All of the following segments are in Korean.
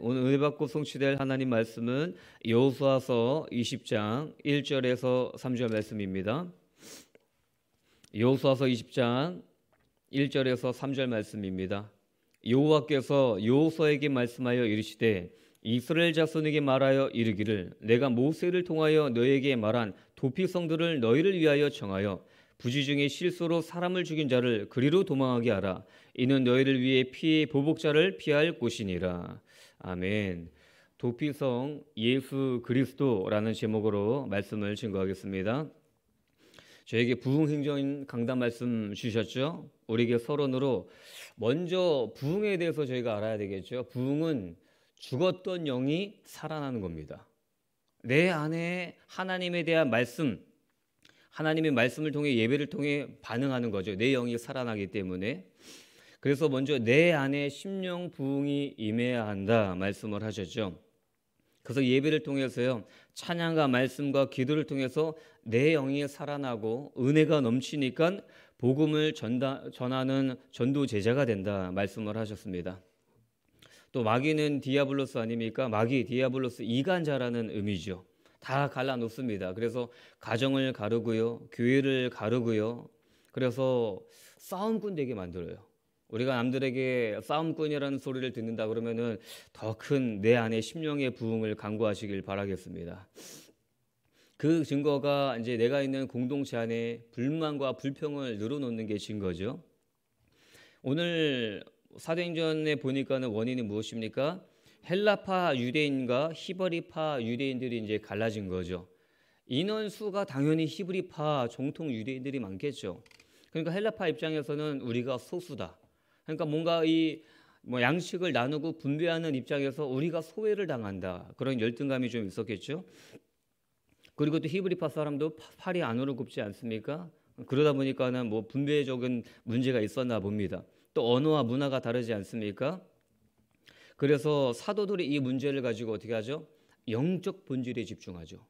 오늘 은혜 받고 성취될 하나님 말씀은 여호수아서 20장 1절에서 3절 말씀입니다. 여호수아서 20장 1절에서 3절 말씀입니다. 여호와께서 여호수아에게 말씀하여 이르시되 이스라엘 자손에게 말하여 이르기를 내가 모세를 통하여 너에게 말한 도피성들을 너희를 위하여 정하여 부지 중에 실수로 사람을 죽인 자를 그리로 도망하게 하라 이는 너희를 위해 피해 보복자를 피할 곳이니라 아멘. 도피성 예수 그리스도라는 제목으로 말씀을 증거하겠습니다. 저에게 부흥행전 강단 말씀 주셨죠. 우리에게 서론으로 먼저 부흥에 대해서 저희가 알아야 되겠죠. 부흥은 죽었던 영이 살아나는 겁니다. 내 안에 하나님에 대한 말씀, 하나님의 말씀을 통해 예배를 통해 반응하는 거죠. 내 영이 살아나기 때문에 그래서 먼저 내 안에 심령 부흥이 임해야 한다 말씀을 하셨죠. 그래서 예배를 통해서요. 찬양과 말씀과 기도를 통해서 내 영이 살아나고 은혜가 넘치니까 복음을 전다, 전하는 전도 제자가 된다 말씀을 하셨습니다. 또 마귀는 디아블로스 아닙니까? 마귀 디아블로스 이간자라는 의미죠. 다 갈라놓습니다. 그래서 가정을 가르고요, 교회를 가르고요. 그래서 싸움꾼 되게 만들어요. 우리가 남들에게 싸움꾼이라는 소리를 듣는다 그러면은 더 큰 내 안의 심령의 부흥을 간구하시길 바라겠습니다. 그 증거가 이제 내가 있는 공동체 안에 불만과 불평을 늘어놓는 게 증거죠. 오늘 사도행전에 보니까는 원인이 무엇입니까? 헬라파 유대인과 히브리파 유대인들이 이제 갈라진 거죠. 인원 수가 당연히 히브리파 정통 유대인들이 많겠죠. 그러니까 헬라파 입장에서는 우리가 소수다. 그러니까 뭔가 이 뭐 양식을 나누고 분배하는 입장에서 우리가 소외를 당한다. 그런 열등감이 좀 있었겠죠. 그리고 또 히브리파 사람도 팔이 안으로 굽지 않습니까? 그러다 보니까는 뭐 분배적인 문제가 있었나 봅니다. 또 언어와 문화가 다르지 않습니까? 그래서 사도들이 이 문제를 가지고 어떻게 하죠? 영적 본질에 집중하죠.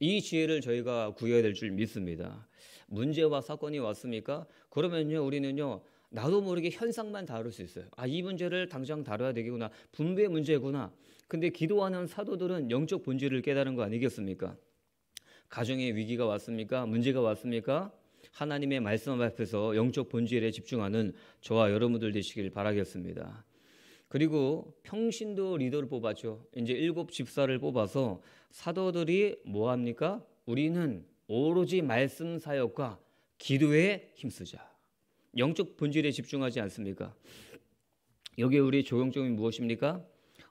이 지혜를 저희가 구해야 될 줄 믿습니다. 문제와 사건이 왔습니까? 그러면요, 우리는요, 나도 모르게 현상만 다룰 수 있어요. 아, 이 문제를 당장 다뤄야 되겠구나. 분배 문제구나. 근데 기도하는 사도들은 영적 본질을 깨달은 거 아니겠습니까? 가정에 위기가 왔습니까? 문제가 왔습니까? 하나님의 말씀 앞에서 영적 본질에 집중하는 저와 여러분들 되시길 바라겠습니다. 그리고 평신도 리더를 뽑았죠. 이제 일곱 집사를 뽑아서 사도들이 뭐 합니까? 우리는 오로지 말씀 사역과 기도에 힘쓰자. 영적 본질에 집중하지 않습니까? 여기 우리 조경종이 무엇입니까?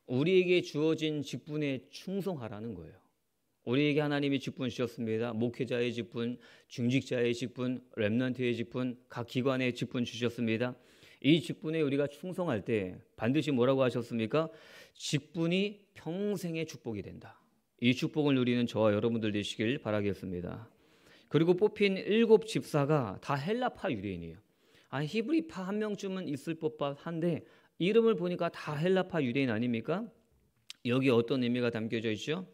우리에게 주어진 직분에 충성하라는 거예요. 우리에게 하나님이 직분 주셨습니다. 목회자의 직분, 중직자의 직분, 렘넌트의 직분, 각 기관의 직분 주셨습니다. 이 직분에 우리가 충성할 때 반드시 뭐라고 하셨습니까? 직분이 평생의 축복이 된다. 이 축복을 누리는 저와 여러분들 되시길 바라겠습니다. 그리고 뽑힌 일곱 집사가 다 헬라파 유대인이에요. 아 히브리파 한 명쯤은 있을 법한데 이름을 보니까 다 헬라파 유대인 아닙니까? 여기 어떤 의미가 담겨져 있죠?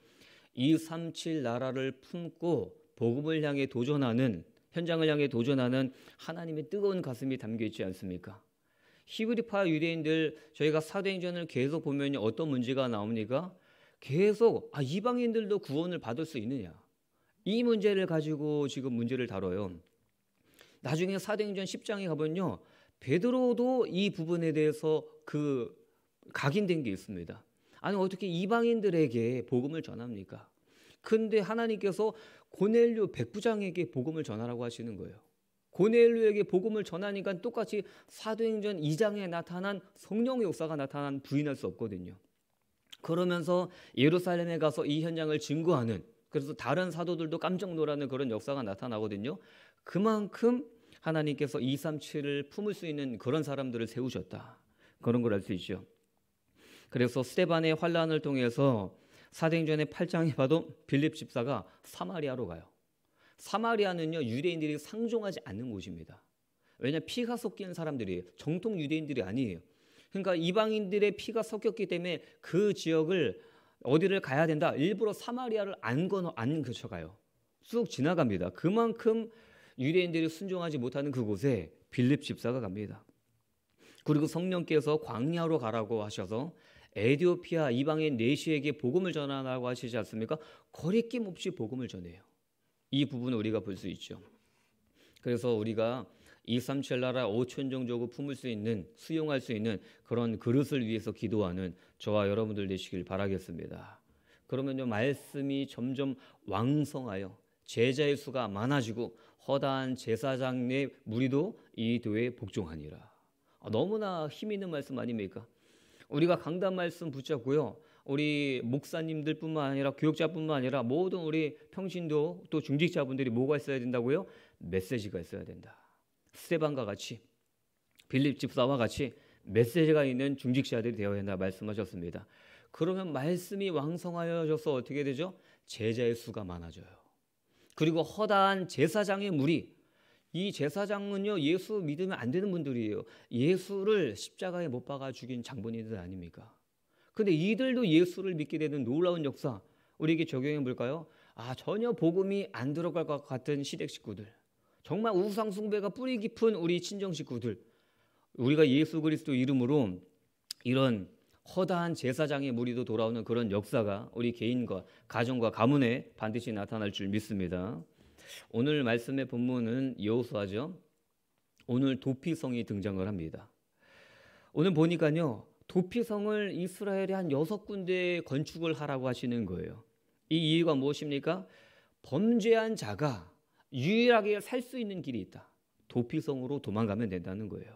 237 나라를 품고 복음을 향해 도전하는 현장을 향해 도전하는 하나님의 뜨거운 가슴이 담겨 있지 않습니까? 히브리파 유대인들 저희가 사도행전을 계속 보면 어떤 문제가 나옵니까? 계속 아 이방인들도 구원을 받을 수 있느냐? 이 문제를 가지고 지금 문제를 다뤄요. 나중에 사도행전 10장에 가보면요. 베드로도 이 부분에 대해서 그 각인된 게 있습니다. 아니 어떻게 이방인들에게 복음을 전합니까? 근데 하나님께서 고넬료 백부장에게 복음을 전하라고 하시는 거예요. 고넬료에게 복음을 전하니까 똑같이 사도행전 2장에 나타난 성령 역사가 나타난 부인할 수 없거든요. 그러면서 예루살렘에 가서 이 현장을 증거하는 그래서 다른 사도들도 깜짝 놀라는 그런 역사가 나타나거든요. 그만큼 하나님께서 2, 3, 7을 품을 수 있는 그런 사람들을 세우셨다. 그런 걸 알 수 있죠. 그래서 스테반의 환란을 통해서 사도행전의 8장에 봐도 빌립 집사가 사마리아로 가요. 사마리아는요 유대인들이 상종하지 않는 곳입니다. 왜냐 피가 섞인 사람들이 정통 유대인들이 아니에요. 그러니까 이방인들의 피가 섞였기 때문에 그 지역을 어디를 가야 된다. 일부러 사마리아를 안 건너 안그쳐가요쑥 지나갑니다. 그만큼 유대인들이 순종하지 못하는 그곳에 빌립 집사가 갑니다. 그리고 성령께서 광야로 가라고 하셔서 에디오피아 이방인 네시에게 복음을 전하라고 하시지 않습니까? 거리낌 없이 복음을 전해요. 이 부분을 우리가 볼 수 있죠. 그래서 우리가 237 나라 5천 종족을 품을 수 있는 수용할 수 있는 그런 그릇을 위해서 기도하는 저와 여러분들 되시길 바라겠습니다. 그러면 말씀이 점점 왕성하여 제자의 수가 많아지고 허다한 제사장의 무리도 이 도에 복종하니라. 아, 너무나 힘 있는 말씀 아닙니까? 우리가 강단 말씀 붙잡고요. 우리 목사님들뿐만 아니라 교육자뿐만 아니라 모든 우리 평신도 또 중직자분들이 뭐가 있어야 된다고요? 메시지가 있어야 된다. 스테반과 같이 빌립 집사와 같이 메시지가 있는 중직자들이 되어야 된다 말씀하셨습니다. 그러면 말씀이 왕성하여져서 어떻게 되죠? 제자의 수가 많아져요. 그리고 허다한 제사장의 무리. 이 제사장은요, 예수 믿으면 안 되는 분들이에요. 예수를 십자가에 못 박아 죽인 장본인들 아닙니까? 근데 이들도 예수를 믿게 되는 놀라운 역사, 우리에게 적용해 볼까요? 아, 전혀 복음이 안 들어갈 것 같은 시댁 식구들. 정말 우상 숭배가 뿌리 깊은 우리 친정 식구들. 우리가 예수 그리스도 이름으로 이런 허다한 제사장의 무리도 돌아오는 그런 역사가 우리 개인과 가정과 가문에 반드시 나타날 줄 믿습니다. 오늘 말씀의 본문은 여호수아죠. 오늘 도피성이 등장을 합니다. 오늘 보니까요. 도피성을 이스라엘의 한 여섯 군데 건축을 하라고 하시는 거예요. 이 이유가 무엇입니까? 범죄한 자가 유일하게 살 수 있는 길이 있다. 도피성으로 도망가면 된다는 거예요.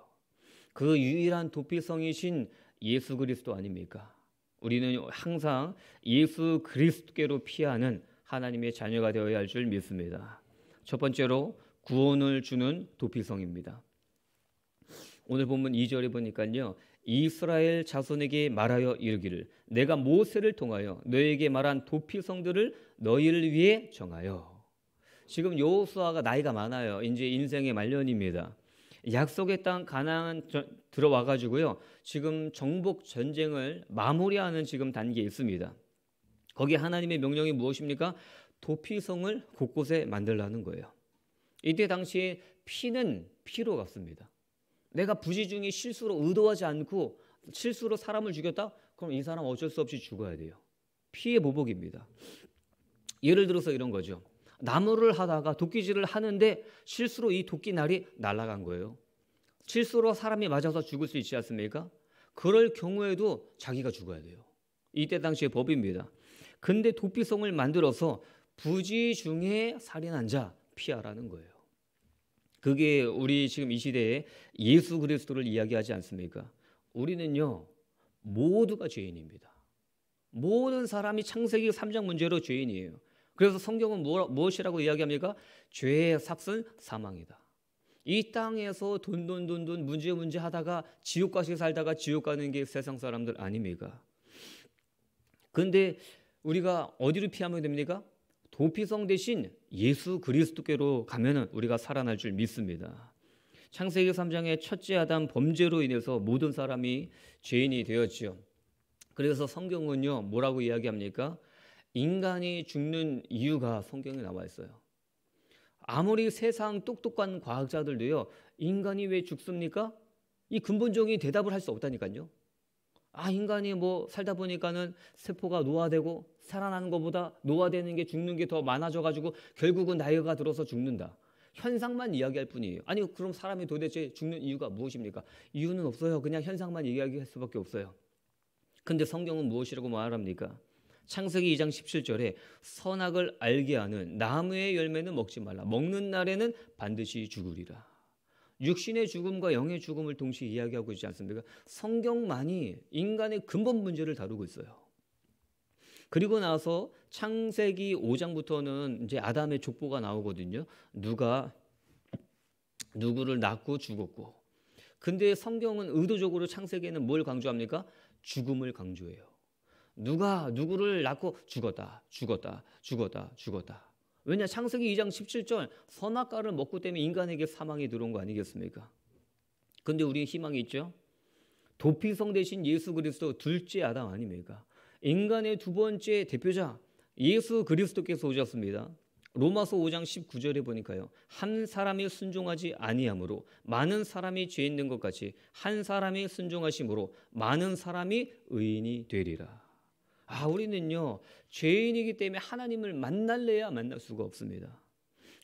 그 유일한 도피성이신 예수 그리스도 아닙니까? 우리는 항상 예수 그리스도께로 피하는 하나님의 자녀가 되어야 할 줄 믿습니다. 첫 번째로 구원을 주는 도피성입니다. 오늘 보면 2절에 보니까요. 이스라엘 자손에게 말하여 이르기를 내가 모세를 통하여 너에게 말한 도피성들을 너희를 위해 정하여. 지금 여호수아가 나이가 많아요. 이제 인생의 말년입니다. 약속의 땅 가나안 들어와 가지고요. 지금 정복 전쟁을 마무리하는 지금 단계에 있습니다. 거기 하나님의 명령이 무엇입니까? 도피성을 곳곳에 만들라는 거예요. 이때 당시에 피는 피로 같습니다. 내가 부지중에 실수로 의도하지 않고 실수로 사람을 죽였다? 그럼 이 사람 어쩔 수 없이 죽어야 돼요. 피의 보복입니다. 예를 들어서 이런 거죠. 나무를 하다가 도끼질을 하는데 실수로 이 도끼날이 날아간 거예요. 실수로 사람이 맞아서 죽을 수 있지 않습니까? 그럴 경우에도 자기가 죽어야 돼요. 이때 당시의 법입니다. 근데 도피성을 만들어서 부지 중에 살인한 자 피하라는 거예요. 그게 우리 지금 이 시대에 예수 그리스도를 이야기하지 않습니까? 우리는요, 모두가 죄인입니다. 모든 사람이 창세기 3장 문제로 죄인이에요. 그래서 성경은 무엇이라고 이야기합니까? 죄의 삭은 사망이다. 이 땅에서 돈 돈 돈 돈 문제 문제 하다가 지옥 가시 살다가 지옥 가는 게 세상 사람들 아닙니까? 근데 우리가 어디로 피하면 됩니까? 도피성 대신 예수 그리스도께로 가면은 우리가 살아날 줄 믿습니다. 창세기 3장의 첫째 아담 범죄로 인해서 모든 사람이 죄인이 되었지요. 그래서 성경은요 뭐라고 이야기합니까? 인간이 죽는 이유가 성경에 나와 있어요. 아무리 세상 똑똑한 과학자들도요, 인간이 왜 죽습니까? 이 근본적인 대답을 할 수 없다니까요. 아, 인간이 뭐 살다 보니까는 세포가 노화되고 살아나는 것보다 노화되는 게 죽는 게 더 많아져가지고 결국은 나이가 들어서 죽는다. 현상만 이야기할 뿐이에요. 아니, 그럼 사람이 도대체 죽는 이유가 무엇입니까? 이유는 없어요. 그냥 현상만 이야기할 수밖에 없어요. 근데 성경은 무엇이라고 말합니까? 창세기 2장 17절에 선악을 알게 하는 나무의 열매는 먹지 말라. 먹는 날에는 반드시 죽으리라. 육신의 죽음과 영의 죽음을 동시에 이야기하고 있지 않습니까? 성경만이 인간의 근본 문제를 다루고 있어요. 그리고 나서 창세기 5장부터는 이제 아담의 족보가 나오거든요. 누가 누구를 낳고 죽었고. 근데 성경은 의도적으로 창세기에는 뭘 강조합니까? 죽음을 강조해요. 누가 누구를 낳고 죽었다, 죽었다, 죽었다, 죽었다. 왜냐 창세기 2장 17절 선악과를 먹고 때문에 인간에게 사망이 들어온 거 아니겠습니까? 근데 우리의 희망이 있죠. 도피성 대신 예수 그리스도 둘째 아담 아닙니까? 인간의 두 번째 대표자 예수 그리스도께서 오셨습니다. 로마서 5장 19절에 보니까요. 한 사람이 순종하지 아니함으로 많은 사람이 죄 있는 것 같이 한 사람이 순종하심으로 많은 사람이 의인이 되리라. 아, 우리는요, 죄인이기 때문에 하나님을 만날래야 만날 수가 없습니다.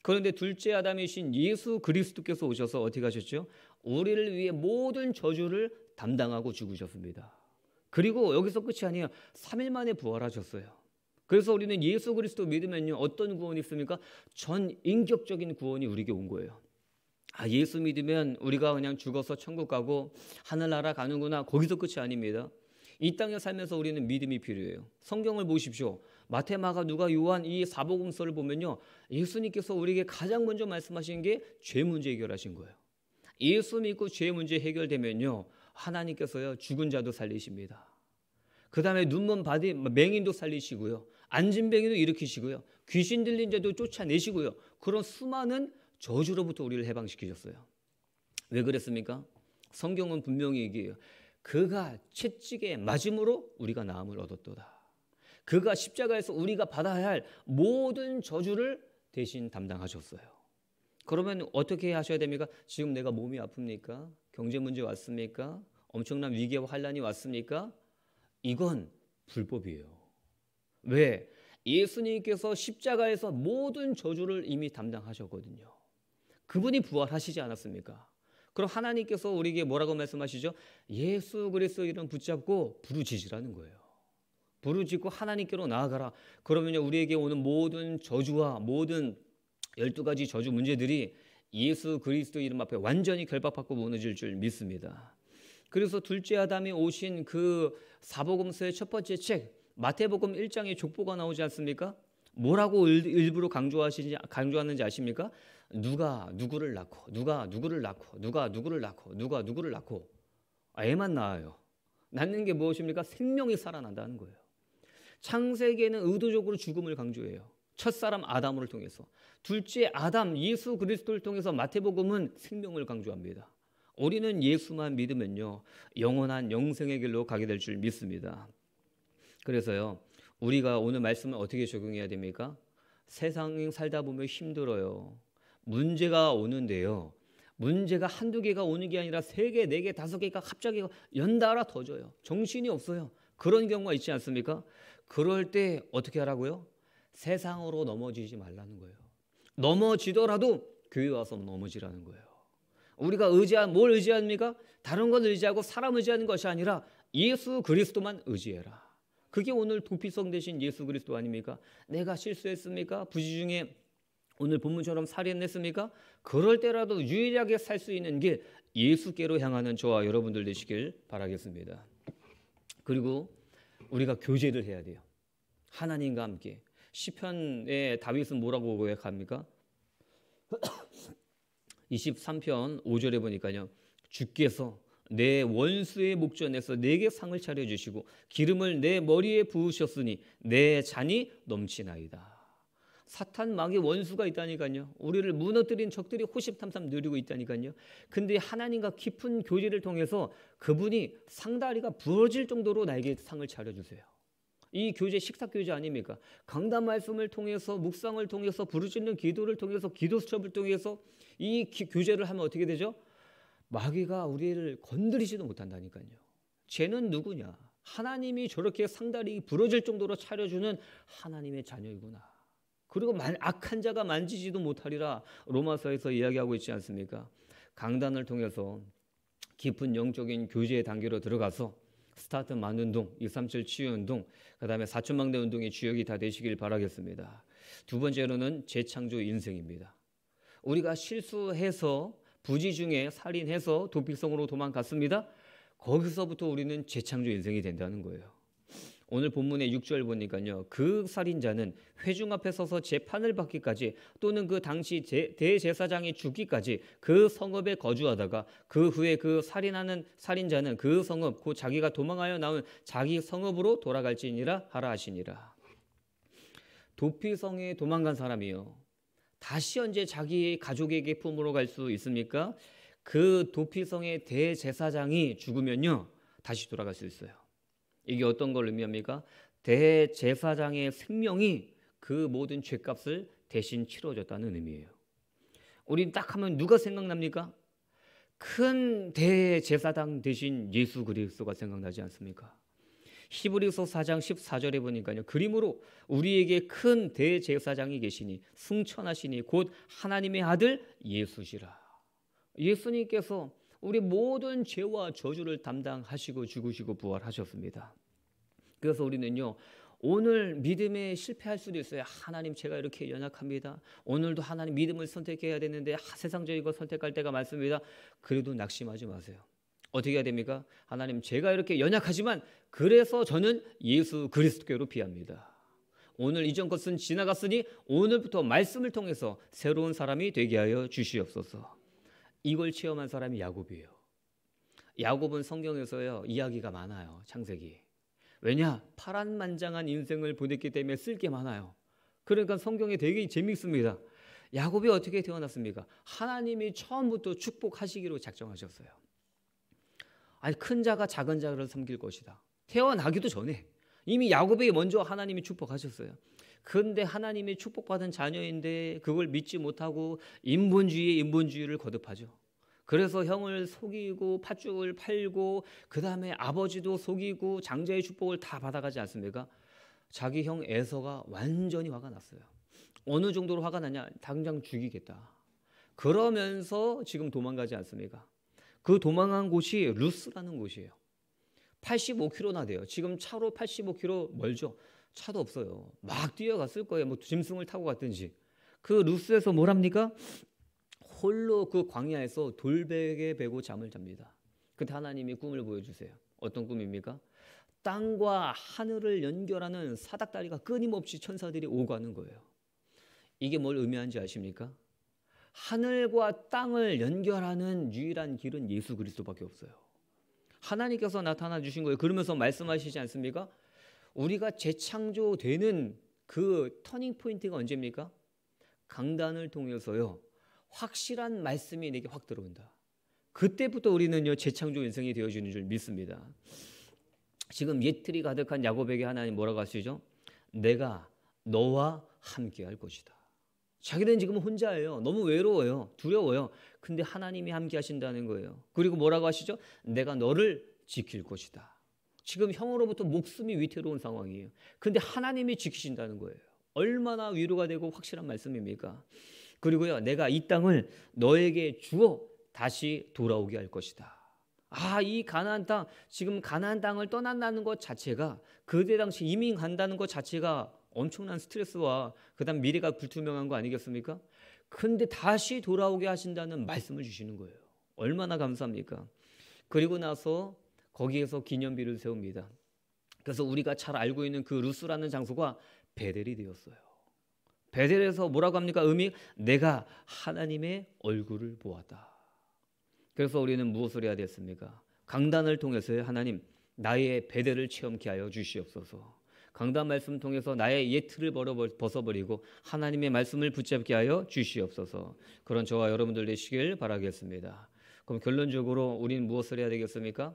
그런데 둘째 아담이신 예수 그리스도께서 오셔서 어떻게 하셨죠? 우리를 위해 모든 저주를 담당하고 죽으셨습니다. 그리고 여기서 끝이 아니에요. 3일 만에 부활하셨어요. 그래서 우리는 예수 그리스도 믿으면요. 어떤 구원이 있습니까? 전 인격적인 구원이 우리에게 온 거예요. 아, 예수 믿으면 우리가 그냥 죽어서 천국 가고 하늘나라 가는구나. 거기서 끝이 아닙니다. 이 땅에 살면서 우리는 믿음이 필요해요. 성경을 보십시오. 마태, 마가, 누가, 요한 이 사복음서를 보면요. 예수님께서 우리에게 가장 먼저 말씀하신 게 죄 문제 해결하신 거예요. 예수 믿고 죄 문제 해결되면요. 하나님께서요. 죽은 자도 살리십니다. 그 다음에 눈먼 바디, 맹인도 살리시고요. 안진뱅이도 일으키시고요. 귀신 들린 자도 쫓아내시고요. 그런 수많은 저주로부터 우리를 해방시키셨어요. 왜 그랬습니까? 성경은 분명히 얘기해요. 그가 채찍에 맞음으로 우리가 나음을 얻었도다. 그가 십자가에서 우리가 받아야 할 모든 저주를 대신 담당하셨어요. 그러면 어떻게 하셔야 됩니까? 지금 내가 몸이 아픕니까? 경제 문제 왔습니까? 엄청난 위기와 환란이 왔습니까? 이건 불법이에요. 왜? 예수님께서 십자가에서 모든 저주를 이미 담당하셨거든요. 그분이 부활하시지 않았습니까? 그럼 하나님께서 우리에게 뭐라고 말씀하시죠? 예수 그리스도 이름 붙잡고 부르짖으라는 거예요. 부르짖고 하나님께로 나아가라. 그러면 우리에게 오는 모든 저주와 모든 열두 가지 저주 문제들이 예수 그리스도 이름 앞에 완전히 결박받고 무너질 줄 믿습니다. 그래서 둘째 아담이 오신 그 사복음서의 첫 번째 책 마태복음 1장에 족보가 나오지 않습니까? 뭐라고 일부러 강조하시는지 강조하는지 아십니까? 누가 누구를 낳고 누가 누구를 낳고 누가 누구를 낳고 누가 누구를 낳고 애만 낳아요. 낳는 게 무엇입니까? 생명이 살아난다는 거예요. 창세기에는 의도적으로 죽음을 강조해요. 첫사람 아담을 통해서 둘째 아담 예수 그리스도를 통해서 마태복음은 생명을 강조합니다. 우리는 예수만 믿으면요 영원한 영생의 길로 가게 될 줄 믿습니다. 그래서요 우리가 오늘 말씀을 어떻게 적용해야 됩니까? 세상 살다 보면 힘들어요. 문제가 오는데요. 문제가 한두 개가 오는 게 아니라 세 개, 네 개, 다섯 개가 갑자기 연달아 터져요. 정신이 없어요. 그런 경우가 있지 않습니까? 그럴 때 어떻게 하라고요? 세상으로 넘어지지 말라는 거예요. 넘어지더라도 교회 와서 넘어지라는 거예요. 우리가 의지한 뭘 의지합니까? 다른 건 의지하고 사람 의지하는 것이 아니라 예수 그리스도만 의지해라. 그게 오늘 도피성 대신 예수 그리스도 아닙니까? 내가 실수했습니까? 부지 중에 오늘 본문처럼 살인했습니까? 그럴 때라도 유일하게 살 수 있는 게 예수께로 향하는 저와 여러분들 되시길 바라겠습니다. 그리고 우리가 교제를 해야 돼요. 하나님과 함께. 시편에 다윗은 뭐라고 고백합니까? 23편 5절에 보니까요. 주께서 내 원수의 목전에서 내게 상을 차려 주시고 기름을 내 머리에 부으셨으니 내 잔이 넘치나이다. 사탄 마귀 원수가 있다니까요. 우리를 무너뜨린 적들이 호심탐탐 누리고 있다니까요. 근데 하나님과 깊은 교제를 통해서 그분이 상다리가 부러질 정도로 나에게 상을 차려 주세요. 이 교제 식사 교제 아닙니까? 강단 말씀을 통해서 묵상을 통해서 부르짖는 기도를 통해서 기도 수첩을 통해서 이 기, 교제를 하면 어떻게 되죠? 마귀가 우리를 건드리지도 못한다니까요. 죄는 누구냐? 하나님이 저렇게 상다리 부러질 정도로 차려주는 하나님의 자녀이구나. 그리고 악한 자가 만지지도 못하리라 로마서에서 이야기하고 있지 않습니까? 강단을 통해서 깊은 영적인 교제의 단계로 들어가서 스타트 만 운동, 637 치유 운동, 그다음에 사천망대 운동의 주역이 다 되시길 바라겠습니다. 두 번째로는 재창조 인생입니다. 우리가 실수해서 부지 중에 살인해서 도피성으로 도망갔습니다. 거기서부터 우리는 재창조 인생이 된다는 거예요. 오늘 본문의 6절 보니까요. 그 살인자는 회중 앞에 서서 재판을 받기까지 또는 그 당시 제, 대제사장이 죽기까지 그 성읍에 거주하다가 그 후에 그 살인하는 살인자는 그 성읍 곧 자기가 도망하여 나온 자기 성읍으로 돌아갈지니라 하라 하시니라. 도피성에 도망간 사람이요. 다시 언제 자기 가족에게 품으로 갈 수 있습니까? 그 도피성의 대제사장이 죽으면요. 다시 돌아갈 수 있어요. 이게 어떤 걸 의미합니까? 대제사장의 생명이 그 모든 죄값을 대신 치러줬다는 의미예요. 우린 딱 하면 누가 생각납니까? 큰 대제사장 대신 예수 그리스도가 생각나지 않습니까? 히브리서 4장 14절에 보니까요. 그림으로 우리에게 큰 대제사장이 계시니 승천하시니 곧 하나님의 아들 예수시라. 예수님께서 우리 모든 죄와 저주를 담당하시고 죽으시고 부활하셨습니다. 그래서 우리는요, 오늘 믿음에 실패할 수도 있어요. 하나님 제가 이렇게 연약합니다. 오늘도 하나님 믿음을 선택해야 되는데 세상적인 걸 선택할 때가 많습니다. 그래도 낙심하지 마세요. 어떻게 해야 됩니까? 하나님 제가 이렇게 연약하지만 그래서 저는 예수 그리스도께로 피합니다. 오늘 이전 것은 지나갔으니 오늘부터 말씀을 통해서 새로운 사람이 되게 하여 주시옵소서. 이걸 체험한 사람이 야곱이에요. 야곱은 성경에서요 이야기가 많아요. 창세기. 왜냐 파란만장한 인생을 보냈기 때문에 쓸 게 많아요. 그러니까 성경에 되게 재밌습니다. 야곱이 어떻게 태어났습니까? 하나님이 처음부터 축복하시기로 작정하셨어요. 아니 큰 자가 작은 자를 섬길 것이다. 태어나기도 전에 이미 야곱에게 먼저 하나님이 축복하셨어요. 근데 하나님의 축복받은 자녀인데 그걸 믿지 못하고 인본주의에 인본주의를 거듭하죠. 그래서 형을 속이고 팥죽을 팔고 그 다음에 아버지도 속이고 장자의 축복을 다 받아가지 않습니까? 자기 형 에서가 완전히 화가 났어요. 어느 정도로 화가 나냐? 당장 죽이겠다. 그러면서 지금 도망가지 않습니까? 그 도망한 곳이 루스라는 곳이에요. 85km나 돼요. 지금 차로 85km 멀죠. 차도 없어요. 막 뛰어갔을 거예요. 뭐 짐승을 타고 갔든지. 그 루스에서 뭘 합니까? 홀로 그 광야에서 돌베개 베고 잠을 잡니다. 그때 하나님이 꿈을 보여주세요. 어떤 꿈입니까? 땅과 하늘을 연결하는 사닥다리가 끊임없이 천사들이 오가는 거예요. 이게 뭘 의미하는지 아십니까? 하늘과 땅을 연결하는 유일한 길은 예수 그리스도밖에 없어요. 하나님께서 나타나 주신 거예요. 그러면서 말씀하시지 않습니까? 우리가 재창조되는 그 터닝 포인트가 언제입니까? 강단을 통해서요. 확실한 말씀이 내게 확 들어온다. 그때부터 우리는요 재창조 인생이 되어지는 줄 믿습니다. 지금 예틀이 가득한 야곱에게 하나님 뭐라고 하시죠? 내가 너와 함께할 것이다. 자기는 지금 혼자예요. 너무 외로워요. 두려워요. 근데 하나님이 함께 하신다는 거예요. 그리고 뭐라고 하시죠? 내가 너를 지킬 것이다. 지금 형으로부터 목숨이 위태로운 상황이에요. 근데 하나님이 지키신다는 거예요. 얼마나 위로가 되고 확실한 말씀입니까? 그리고요, 내가 이 땅을 너에게 주어 다시 돌아오게 할 것이다. 아, 이 가나안 땅, 지금 가나안 땅을 떠난다는 것 자체가 그때 당시 이민 간다는 것 자체가 엄청난 스트레스와 그다음 미래가 불투명한 거 아니겠습니까? 근데 다시 돌아오게 하신다는 말씀을 주시는 거예요. 얼마나 감사합니까? 그리고 나서 거기에서 기념비를 세웁니다. 그래서 우리가 잘 알고 있는 그 루스라는 장소가 베델이 되었어요. 베델에서 뭐라고 합니까? 음이 내가 하나님의 얼굴을 보았다. 그래서 우리는 무엇을 해야 됐습니까? 강단을 통해서 하나님 나의 베델을 체험케 하여 주시옵소서. 강단 말씀 틀을 나의 예틀을 벗어버리고 하나님의 말씀을 붙잡게 하여 주시옵소서. 그런 저와 여러분들 되시길 바라겠습니다. 그럼 결론적으로 우리는 무엇을 해야 되겠습니까?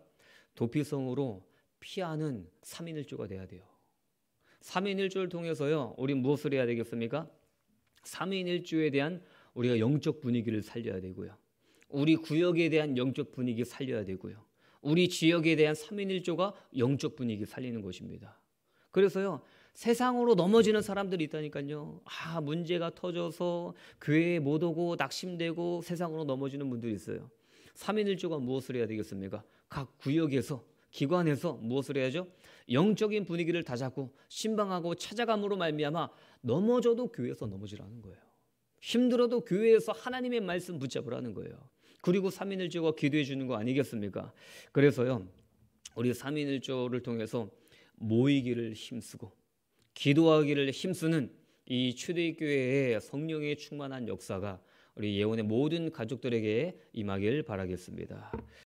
도피성으로 피하는 3인일조가 돼야 돼요. 3인일조를 통해서요. 우리 무엇을 해야 되겠습니까? 3인일조에 대한 우리가 영적 분위기를 살려야 되고요. 우리 구역에 대한 영적 분위기 살려야 되고요. 우리 지역에 대한 3인일조가 영적 분위기 살리는 것입니다. 그래서요. 세상으로 넘어지는 사람들이 있다니까요. 아, 문제가 터져서 교회에 못 오고 낙심되고 세상으로 넘어지는 분들이 있어요. 3인일조가 무엇을 해야 되겠습니까? 각 구역에서 기관에서 무엇을 해야죠? 영적인 분위기를 다잡고 신방하고 찾아감으로 말미암아 넘어져도 교회에서 넘어지라는 거예요. 힘들어도 교회에서 하나님의 말씀 붙잡으라는 거예요. 그리고 삼인일조가 기도해 주는 거 아니겠습니까? 그래서요. 우리 삼인일조를 통해서 모이기를 힘쓰고 기도하기를 힘쓰는 이 초대교회의 성령의 충만한 역사가 우리 예원의 모든 가족들에게 임하길 바라겠습니다.